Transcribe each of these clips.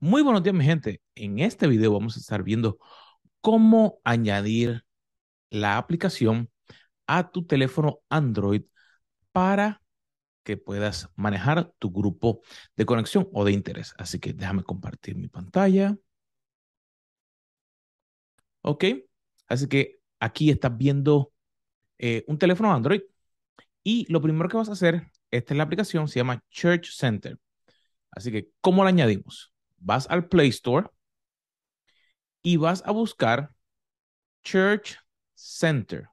Muy buenos días, mi gente. En este video vamos a estar viendo cómo añadir la aplicación a tu teléfono Android para que puedas manejar tu grupo de conexión o de interés. Así que déjame compartir mi pantalla. Ok, así que aquí estás viendo eh, un teléfono Android y lo primero que vas a hacer, esta es la aplicación, se llama Church Center. Así que, ¿cómo la añadimos? vas al Play Store y vas a buscar Church Center.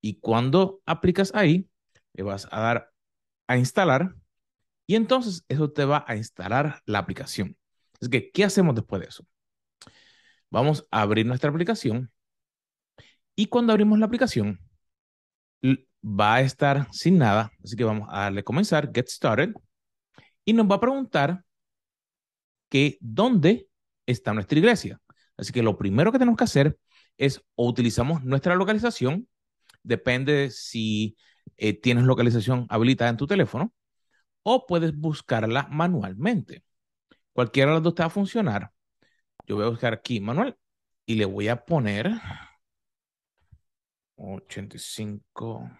Y cuando aplicas ahí, le vas a dar a instalar y entonces eso te va a instalar la aplicación. Es que, ¿qué hacemos después de eso? Vamos a abrir nuestra aplicación y cuando abrimos la aplicación va a estar sin nada, así que vamos a darle comenzar, get started y nos va a preguntar que dónde está nuestra iglesia. Así que lo primero que tenemos que hacer es o utilizamos nuestra localización, depende si eh, tienes localización habilitada en tu teléfono, o puedes buscarla manualmente. Cualquiera de las dos te va a funcionar. Yo voy a buscar aquí manual y le voy a poner 85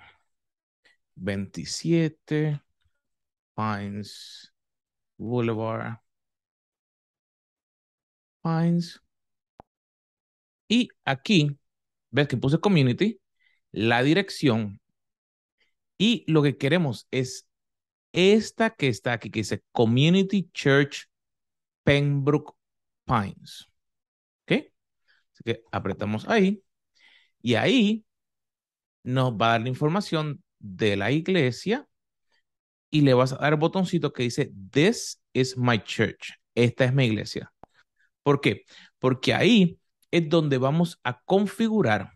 27 Pines Boulevard Pines Y aquí, ves que puse community, la dirección. Y lo que queremos es esta que está aquí, que dice Community Church Pembroke Pines. ¿Ok? Así que apretamos ahí. Y ahí nos va a dar la información de la iglesia y le vas a dar el botoncito que dice This is my church. Esta es mi iglesia. ¿Por qué? Porque ahí es donde vamos a configurar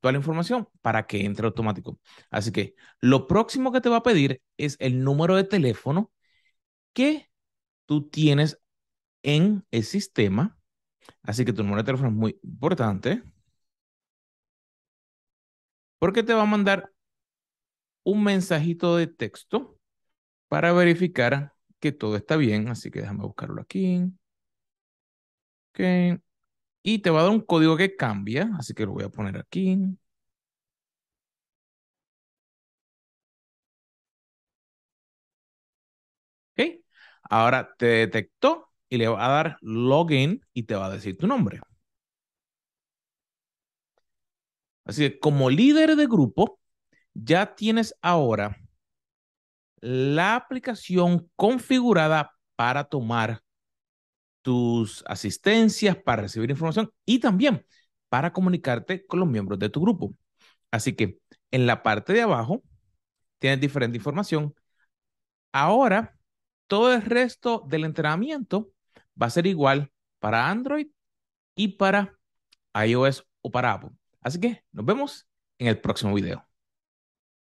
toda la información para que entre automático. Así que lo próximo que te va a pedir es el número de teléfono que tú tienes en el sistema. Así que tu número de teléfono es muy importante. Porque te va a mandar un mensajito de texto para verificar que todo está bien. Así que déjame buscarlo aquí. Ok. Y te va a dar un código que cambia, así que lo voy a poner aquí. Ok. Ahora te detectó y le va a dar login y te va a decir tu nombre. Así que como líder de grupo, ya tienes ahora la aplicación configurada para tomar tus asistencias, para recibir información y también para comunicarte con los miembros de tu grupo. Así que en la parte de abajo tienes diferente información. Ahora, todo el resto del entrenamiento va a ser igual para Android y para iOS o para Apple. Así que nos vemos en el próximo video.